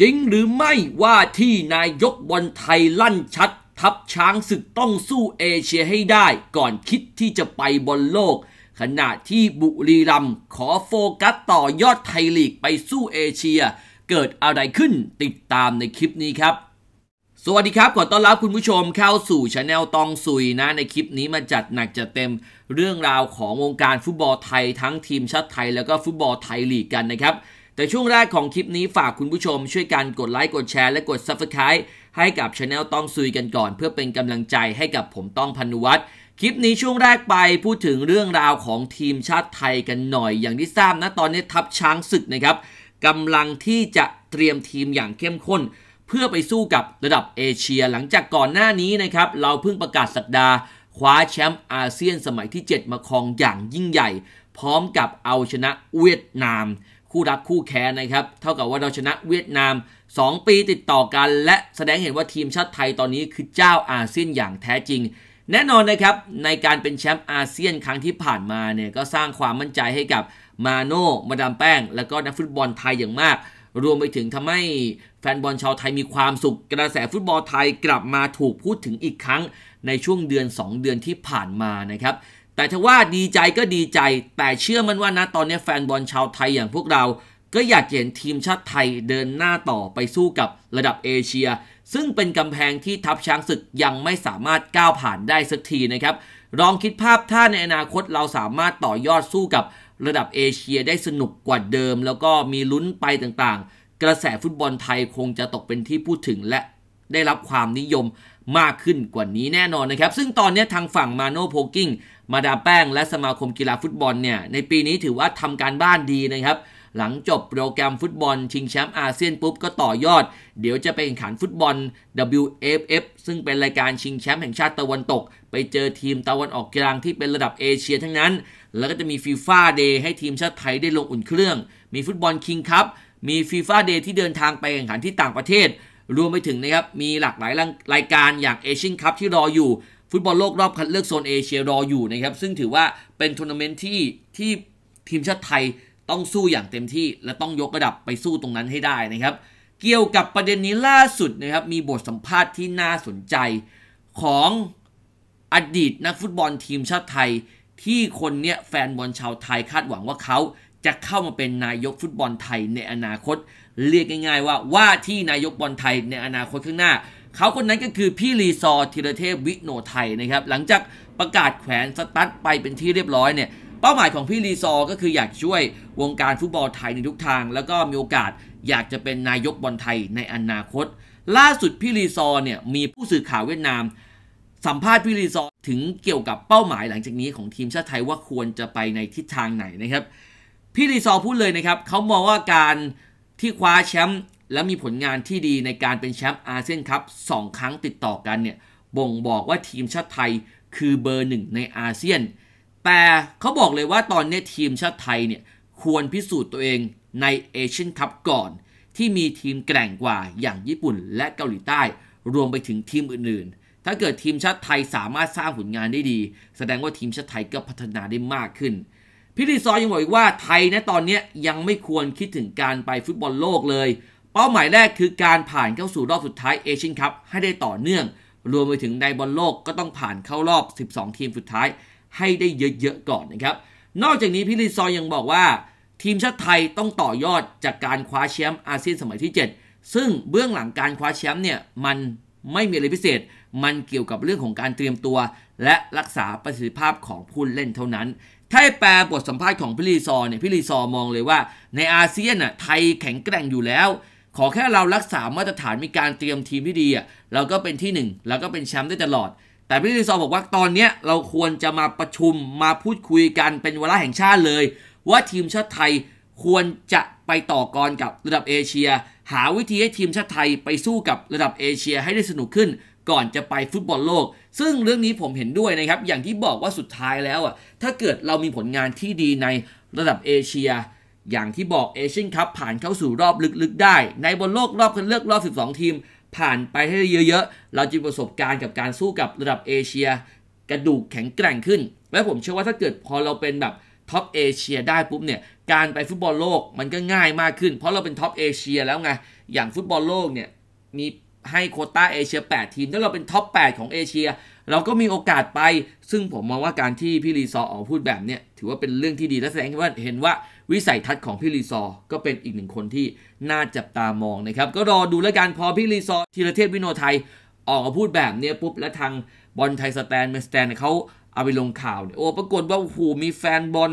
จริงหรือไม่ว่าที่นายกบอลไทยลั่นชัด ทับช้างศึกต้องสู้เอเชียให้ได้ก่อนคิดที่จะไปบอลโลก ขณะที่บุรีรัมขอโฟกัสต่อยอดไทยลีกไปสู้เอเชีย เกิดอะไรขึ้นติดตามในคลิปนี้ครับ สวัสดีครับ ขอต้อนรับคุณผู้ชมเข้าสู่ช anel ตองสุยนะ ในคลิปนี้มาจัดหนักจัดเต็มเรื่องราวของวงการฟุตบอลไทยทั้งทีมชาติไทย แล้วก็ฟุตบอลไทยลีกกันนะครับแต่ช่วงแรกของคลิปนี้ฝากคุณผู้ชมช่วยกันกดไลค์กดแชร์และกด Subscribe ให้กับช anel ต้องซุยกันก่อน เพื่อเป็นกำลังใจให้กับผมต้องพันุวัตรคลิปนี้ช่วงแรกไปพูดถึงเรื่องราวของทีมชาติไทยกันหน่อยอย่างที่ทราบนะตอนนี้ทัพช้างศึกนะครับกำลังที่จะเตรียมทีมอย่างเข้มข้น เพื่อไปสู้กับระดับเอเชียหลังจากก่อนหน้านี้นะครับเราเพิ่งประกาศสัปดาห์คว้าแชมป์อาเซียนสมัยที่ 7มาครองอย่างยิ่งใหญ่ พร้อมกับเอาชนะเวียดนามคู่รับคู่แค้นนะครับ เท่ากับว่าเราชนะเวียดนาม 2 ปีติดต่อกัน และแสดงเห็นว่าทีมชาติไทยตอนนี้คือเจ้าอาเซียนอย่างแท้จริง แน่นอนนะครับในการเป็นแชมป์อาเซียนครั้งที่ผ่านมาเนี่ยก็สร้างความมั่นใจให้กับมาโน่มาดามแป้งและก็นักฟุตบอลไทยอย่างมาก รวมไปถึงทำให้แฟนบอลชาวไทยมีความสุข กระแสฟุตบอลไทยกลับมาถูกพูดถึงอีกครั้งในช่วงเดือน 2 เดือนที่ผ่านมานะครับแต่ถ้าว่าดีใจก็ดีใจ แต่เชื่อมันว่านะตอนนี้แฟนบอลชาวไทยอย่างพวกเรา ก็อยากเห็นทีมชาติไทยเดินหน้าต่อไปสู้กับระดับเอเชีย ซึ่งเป็นกำแพงที่ทัพช้างศึกยังไม่สามารถก้าวผ่านได้สักทีนะครับลองคิดภาพถ้าในอนาคตเราสามารถต่อยอดสู้กับระดับเอเชียได้สนุกกว่าเดิม แล้วก็มีลุ้นไปต่างๆ กระแสฟุตบอลไทยคงจะตกเป็นที่พูดถึงและได้รับความนิยมมากขึ้นกว่านี้แน่นอนนะครับ ซึ่งตอนนี้ทางฝั่งมาโนโพกิ้งมาดาแป้งและสมาคมกีฬาฟุตบอลเนี่ย ในปีนี้ถือว่าทำการบ้านดีนะครับ หลังจบโปรแกรมฟุตบอลชิงแชมป์อาเซียนปุ๊บ ก็ต่อยอด เดี๋ยวจะไปแข่งขันฟุตบอล WFF ซึ่งเป็นรายการชิงแชมป์แห่งชาติตะวันตก ไปเจอทีมตะวันออกกลางที่เป็นระดับเอเชียทั้งนั้น แล้วก็จะมีฟีฟ่าเดย์ให้ทีมชาติไทยได้ลงอุ่นเครื่อง มีฟุตบอลคิงคัพ มีฟีฟ่าเดย์ที่เดินทางไปแข่งขันที่ต่างประเทศรวมไปถึงนะครับ มีหลากหลายรายการอย่างเอเชียนคัพที่รออยู่ฟุตบอลโลกรอบคัดเลือกโซนเอเชียรออยู่นะครับซึ่งถือว่าเป็นทัวร์นาเมนต์ที่ที่ทีมชาติไทยต้องสู้อย่างเต็มที่และต้องยกระดับไปสู้ตรงนั้นให้ได้นะครับเกี่ยวกับประเด็นนี้ล่าสุดนะครับมีบทสัมภาษณ์ที่น่าสนใจของอดีตนักฟุตบอลทีมชาติไทย ที่คนเนี้ยแฟนบอลชาวไทยคาดหวังว่าเขาจะเข้ามาเป็นนายกฟุตบอลไทยในอนาคตเรียกง่ายๆว่าว่าที่นายกบอลไทยในอนาคตข้างหน้า เขาคนนั้นก็คือ พี่รีซอธีรเทพวิโนไทยนะครับหลังจากประกาศแขวนสตั๊ดไปเป็นที่เรียบร้อยเนี่ยเป้าหมายของพี่รีซอ ก็คืออยากช่วยวงการฟุตบอลไทยในทุกทาง แล้วก็มีโอกาสอยากจะเป็นนายกบอลไทยในอนาคต ล่าสุด พี่รีซอเนี่ยมีผู้สื่อข่าวเวียดนาม สัมภาษณ์พี่รีซอถึงเกี่ยวกับเป้าหมายหลังจากนี้ ของทีมชาติไทยว่าควรจะไปในทิศทางไหนนะครับพี่รีซอพูดเลยนะครับเขามองว่าการที่คว้าแชมป์และมีผลงานที่ดีในการเป็นแชมป์อาเซียนครับสองครั้งติดต่อกันเนี่ยบ่งบอกว่าทีมชาติไทยคือเบอร์หนึ่งในอาเซียน แต่เขาบอกเลยว่าตอนนี้ทีมชาติไทยเนี่ยควรพิสูจน์ตัวเองในเอเชียนคัพก่อน ที่มีทีมแกร่งกว่าอย่างญี่ปุ่นและเกาหลีใต้รวมไปถึงทีมอื่นๆ ถ้าเกิดทีมชาติไทยสามารถสร้างผลงานได้ดี แสดงว่าทีมชาติไทยก็พัฒนาได้มากขึ้นพี่ลีซอยังบอกอีกว่าไทยนะตอนนี้ยังไม่ควรคิดถึงการไปฟุตบอลโลกเลย เป้าหมายแรกคือการผ่านเข้าสู่รอบสุดท้ายเอเชียนคัพให้ได้ต่อเนื่อง รวมไปถึงในบอลโลกก็ต้องผ่านเข้ารอบ 12 ทีมสุดท้ายให้ได้เยอะๆก่อนนะครับนอกจากนี้พี่ลีซอยังบอกว่า ทีมชาติไทยต้องต่อยอดจากการคว้าแชมป์อาเซียนสมัยที่ 7 ซึ่งเบื้องหลังการคว้าแชมป์เนี่ยมันไม่มีอะไรพิเศษมันเกี่ยวกับเรื่องของการเตรียมตัวและรักษาประสิทธิภาพของผู้เล่นเท่านั้น ถ้าแปลบทสัมภาษณ์ของพี่ลีซอเนี่ยพี่ลีซอมองเลยว่า ในอาเซียนน่ะไทยแข็งแกร่งอยู่แล้ว ขอแค่เรารักษามาตรฐานมีการเตรียมทีมที่ดีอ่ะเราก็เป็นที่ 1 แล้วก็เป็นแชมป์ได้ตลอด แต่พี่ลีซอบอกว่า ตอนนี้เราควรจะมาประชุมมาพูดคุยกันเป็นเวลาแห่งชาติเลย ว่าทีมชาติไทยควรจะไปต่อกรกับระดับเอเชีย หาวิธีให้ทีมชาติไทยไปสู้กับระดับเอเชียให้ได้สนุกขึ้นก่อนจะไปฟุตบอลโลก ซึ่งเรื่องนี้ผมเห็นด้วยนะครับ อย่างที่บอกว่าสุดท้ายแล้วอ่ะ ถ้าเกิดเรามีผลงานที่ดีในระดับเอเชีย อย่างที่บอกเอเชียนคัพผ่านเข้าสู่รอบลึกๆได้ ในบอลโลกรอบคัดเลือกรอบ 12 ทีม ผ่านไปให้เยอะๆ เราจะประสบการณ์กับการสู้กับระดับเอเชีย กระดูกแข็งแกร่งขึ้น และผมเชื่อว่าถ้าเกิดพอเราเป็นแบบท็อปเอเชียได้ปุ๊บเนี่ย การไปฟุตบอลโลกมันก็ง่ายมากขึ้น เพราะเราเป็นท็อปเอเชียแล้วไง อย่างฟุตบอลโลกเนี่ยมีให้โคต้าเอเชีย 8 ทีมถ้าเราเป็นท็อป8ของเอเชีย เราก็มีโอกาสไป ซึ่งผมมองว่าการที่พี่รีซอออกพูดแบบเนี้ยถือว่าเป็นเรื่องที่ดีและแสดงว่าเห็นว่าวิสัยทัศน์ของพี่รีซอ ก็เป็นอีกหนึ่งคนที่น่าจับตามองนะครับก็รอดูแล้วกันพอพี่รีซอทีละเทพวิโนไทยออกมาพูดแบบเนี้ยปุ๊บแล้วทางบอลไทยสแตนเมสแตนเขาเอาไปลงข่าวเนี่ยโอ้ปรากฏว่าโอ้โหมีแฟนบอล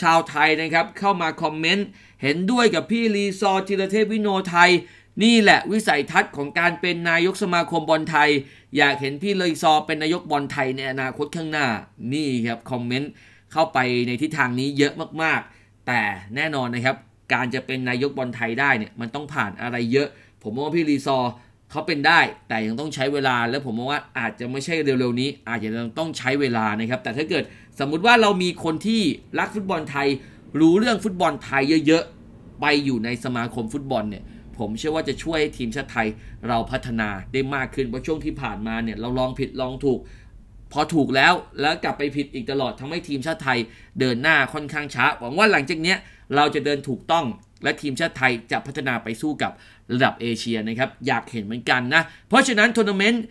ชาวไทยนะครับเข้ามาคอมเมนต์เห็นด้วยกับพี่รีซอทีละเทพวิโนไทยนี่แหละวิสัยทัศน์ของการเป็นนายกสมาคมบอลไทย อยากเห็นพี่เลยซอเป็นนายกบอลไทยในอนาคตข้างหน้านี่ครับคอมเมนต์เข้าไปในทิศทางนี้เยอะมากๆ แต่แน่นอนนะครับ การจะเป็นนายกบอลไทยได้เนี่ยมันต้องผ่านอะไรเยอะ ผมว่าพี่ลีซอเขาเป็นได้ แต่ยังต้องใช้เวลา และผมว่าอาจจะไม่ใช่เร็วๆ นี้ อาจจะต้องใช้เวลานะครับแต่ถ้าเกิดสมมุติว่าเรามีคนที่รักฟุตบอลไทย รู้เรื่องฟุตบอลไทยเยอะๆไปอยู่ในสมาคมฟุตบอลเนี่ยผมเชื่อว่าจะช่วยทีมชาติไทยเราพัฒนาได้มากขึ้นเพราะช่วงที่ผ่านมาเนี่ยเราลองผิดลองถูก พอถูกแล้วแล้วกลับไปผิดอีกตลอดทำให้ทีมชาติไทยเดินหน้าค่อนข้างช้า หวังว่าหลังจากนี้เราจะเดินถูกต้อง และทีมชาติไทยจะพัฒนาไปสู้กับระดับเอเชียนะครับอยากเห็นเหมือนกันนะเพราะฉะนั้นทัวร์นาเมนต์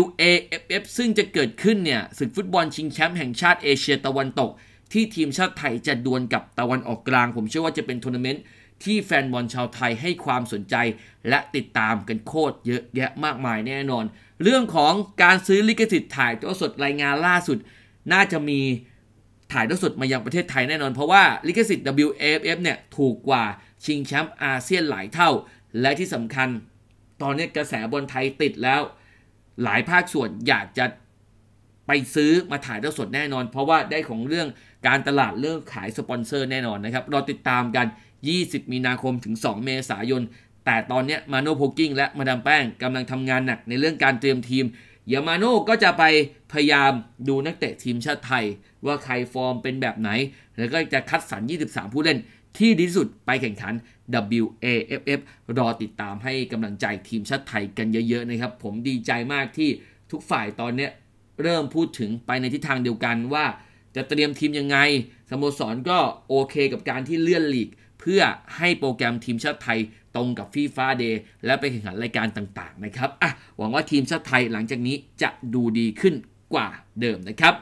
WAFF ซึ่งจะเกิดขึ้นเนี่ยศึกฟุตบอลชิงแชมป์แห่งชาติเอเชียตะวันตก ที่ทีมชาติไทยจะดวลกับตะวันออกกลางผมเชื่อว่าจะเป็นทัวร์นาเมนต์ที่แฟนบอลชาวไทยให้ความสนใจและติดตามกันโคตรเยอะแยะมากมายแน่นอน เรื่องของการซื้อลิขสิทธิ์ถ่ายทอดสดรายงานล่าสุด น่าจะมีถ่ายทอดสดมายังประเทศไทยแน่นอน เพราะว่าลิขสิทธิ์ w f f เนี่ยถูกกว่าชิงแชมป์อาเซียนหลายเท่าและที่สำคัญตอนนี้กระแสบอลไทยติดแล้วหลายภาคส่วนอยากจะไปซื้อมาถ่ายทอดสดแน่นอน เพราะว่าได้ของเรื่องการตลาดเรื่องขายสปอนเซอร์แน่นอนนะครับเราติดตามกัน20 มีนาคมถึง 2 เมษายน แต่ตอนนี้มาโนโพกิ้งและมาดามแป้งกำลังทำงานหนักในเรื่องการเตรียมทีมเยามาโน่ก็จะไปพยายามดูนักเตะทีมชาติไทย ว่าใครฟอร์มเป็นแบบไหน แล้วก็จะคัดสรร23 ผู้เล่น ที่ดีสุดไปแข่งขัน WAFF รอติดตามให้กำลังใจทีมชาติไทยกันเยอะๆนะครับ ผมดีใจมากที่ทุกฝ่ายตอนนี้เริ่มพูดถึงไปในทิศทางเดียวกันว่าจะเตรียมทีมยังไง สโมสรก็โอเคกับการที่เลื่อนลีกเพื่อให้โปรแกรมทีมชาติไทยตรงกับฟีฟ่าเดย์และไปแข่งขันรายการต่าง ๆ นะครับอ่ะหวังว่าทีมชาติไทยหลังจากนี้จะดูดีขึ้นกว่าเดิมนะครับ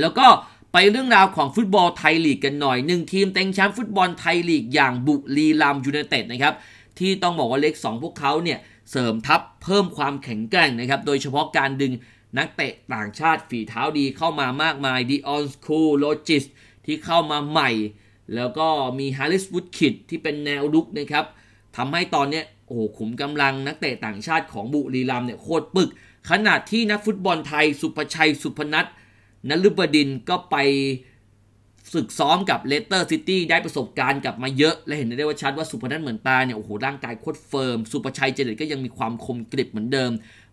แล้วก็ไปเรื่องราวของฟุตบอลไทยลีกกันหน่อย หนึ่งทีมเต็งแชมป์ฟุตบอลไทยลีกอย่างบุรีรัมยูไนเต็ดนะครับ ที่ต้องบอกว่าเลก2 พวกเขาเนี่ยเสริมทัพเพิ่มความแข็งแกร่งนะครับโดยเฉพาะการดึงนักเตะต่างชาติฝีเท้าดีเข้ามามากมายดิออนสคูโลจิสที่เข้ามาใหม่แล้วก็มีฮาริสวูดคิดที่เป็นแนวลุกนะครับทำให้ตอนนี้โอ้โหขุมกำลังนักเตะต่างชาติของบุรีรัมเนี่ยโคตรปึก ขนาดที่นักฟุตบอลไทย สุภชัยสุพนัทนลุบดินก็ไปฝึกซ้อมกับเลสเตอร์ซิตี้ได้ประสบการณ์กลับมาเยอะและเห็นได้ว่าชัดว่าสุพนัทเหมือนตาเนี่ยโอ้โหร่างกายโคตรเฟิร์มสุภชัยเจริญก็ยังมีความคมกริบเหมือนเดิม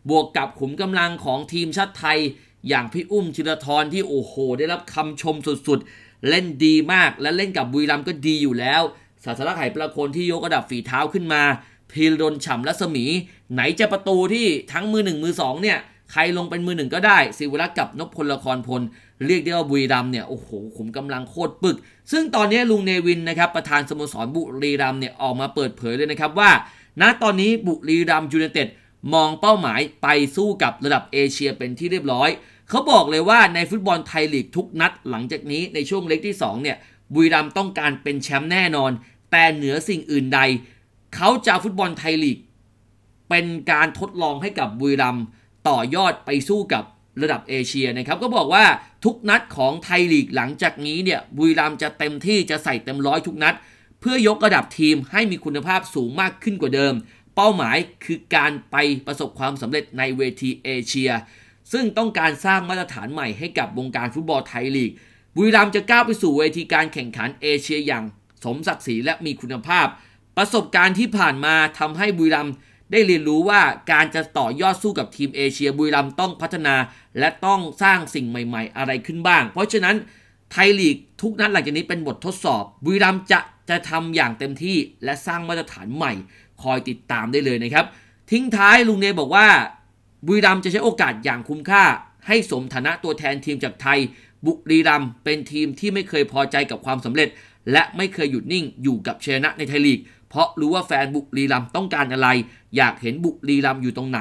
บวกกับขุมกำลังของทีมชาติไทย อย่างพี่อุ้มชิรทรที่โอ้โห ได้รับคำชมสุดเล่นดีมากและเล่นกับบุรีรัมก็ดีอยู่แล้ว ศาสลักไหประโคนที่ยกระดับฝีเท้าขึ้นมา พีรดนฉ่ำรัศมี ไหนจะประตูที่ทั้งมือหนึ่งมือสองเนี่ยใครลงเป็นมือหนึ่งก็ได้ศิวรักษ์กับนพพลละครพล เรียกได้ว่าบุรีรัมเนี่ย โอ้โหขุมกำลังโคตรปึก ซึ่งตอนนี้ลุงเนวินนะครับประธานสโมสรบุรีรัมเนี่ยออกมาเปิดเผยเลยนะครับว่า ณตอนนี้บุรีรัมยูเนเต็ดมองเป้าหมายไปสู้กับระดับเอเชียเป็นที่เรียบร้อยเขาบอกเลยว่าในฟุตบอลไทยลีกทุกนัดหลังจากนี้ในช่วงเล็กที่2เนี่ยบุรีรัมต้องการเป็นแชมป์แน่นอนแต่เหนือสิ่งอื่นใด เขาจะฟุตบอลไทยลีกเป็นการทดลองให้กับบุรีรัมต่อยอดไปสู้กับระดับเอเชียนะครับก็บอกว่าทุกนัดของไทยลีกหลังจากนี้เนี่ยบุรีรัมจะเต็มที่จะใส่เต็มร้อยทุกนัด เพื่อยกระดับทีมให้มีคุณภาพสูงมากขึ้นกว่าเดิม เป้าหมายคือการไปประสบความสำเร็จในเวทีเอเชียซึ่งต้องการสร้างมาตรฐานใหม่ให้กับวงการฟุตบอลไทยลีก บุรีรัมย์จะก้าวไปสู่เวทีการแข่งขันเอเชียอย่าง สมศักดิ์ศรีและมีคุณภาพ ประสบการณ์ที่ผ่านมาทำให้บุรีรัมย์ได้เรียนรู้ว่าการจะต่อยอดสู้กับทีมเอเชีย บุรีรัมย์ต้องพัฒนาและต้องสร้างสิ่งใหม่ๆอะไรขึ้นบ้าง เพราะฉะนั้นไทยลีกทุกนัดหลังจากนี้เป็นบททดสอบ บุรีรัมย์จะจะทำอย่างเต็มที่และสร้างมาตรฐานใหม่ คอยติดตามได้เลยนะครับทิ้งท้ายลุงเนบอกว่าบุรีรัมจะใช้โอกาสอย่างคุ้มค่าให้สมฐานะตัวแทนทีมจากไทย บุรีรัมเป็นทีมที่ไม่เคยพอใจกับความสำเร็จ และไม่เคยหยุดนิ่งอยู่กับชนะในไทยลีกเพราะรู้ว่าแฟนบุรีรัมต้องการอะไร อยากเห็นบุรีรัมอยู่ตรงไหน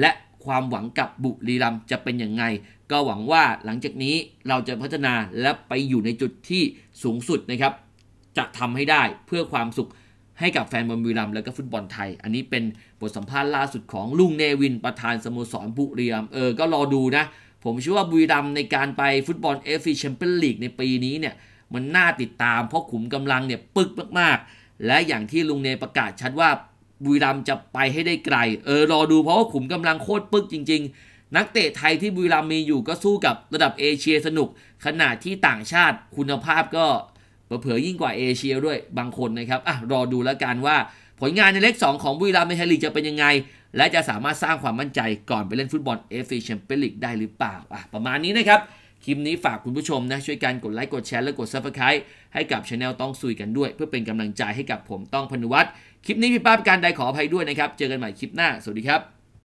และความหวังกับบุรีรัมจะเป็นอย่างไง ก็หวังว่าหลังจากนี้เราจะพัฒนาและไปอยู่ในจุดที่สูงสุดนะครับจะทำให้ได้เพื่อความสุขให้กับแฟนบอลบุรีรัมย์และก็ฟุตบอลไทย อันนี้เป็นบทสัมภาษณ์ล่าสุดของลุงเนวินประธานสโมสรบุรีรัมย์ เออ ก็รอดูนะ ผมเชื่อว่าบุรีรัมย์ในการไปฟุตบอลเอฟซีแชมเปี้ยนลีกในปีนี้เนี่ย มันน่าติดตามเพราะขุมกำลังเนี่ยปึกมากๆ และอย่างที่ลุงเนประกาศชัดว่าบุรีรัมย์จะไปให้ได้ไกล เออ รอดูเพราะว่าขุมกำลังโคตรปึกจริง ๆ นักเตะไทยที่บุรีรัมย์มีอยู่ก็สู้กับระดับเอเชีย สนุกขณะที่ต่างชาติคุณภาพก็เผื่อยิ่งกว่าเอเชีย ด้วยบางคนนะครับ อ่ะ รอดูแล้วกันว่า ผลงานในเล็ก2ของบุรีรัมย์ในไทยลีกจะเป็นยังไง และจะสามารถสร้างความมั่นใจก่อนไปเล่นฟุตบอล เอฟซีแชมเปี้ยนลีกได้หรือเปล่าอ่ะประมาณนี้นะครับ คลิปนี้ฝากคุณผู้ชมนะช่วยกันกดไลค์กดแชร์และกดซับสไครต์ให้กับช anel ต้องซุยกันด้วย เพื่อเป็นกำลังใจให้กับผมต้องพนุวัตรคลิปนี้พี่ป้าประการใดขออภัยด้วยนะครับเจอกันใหม่คลิปหน้าสวัสดีครับ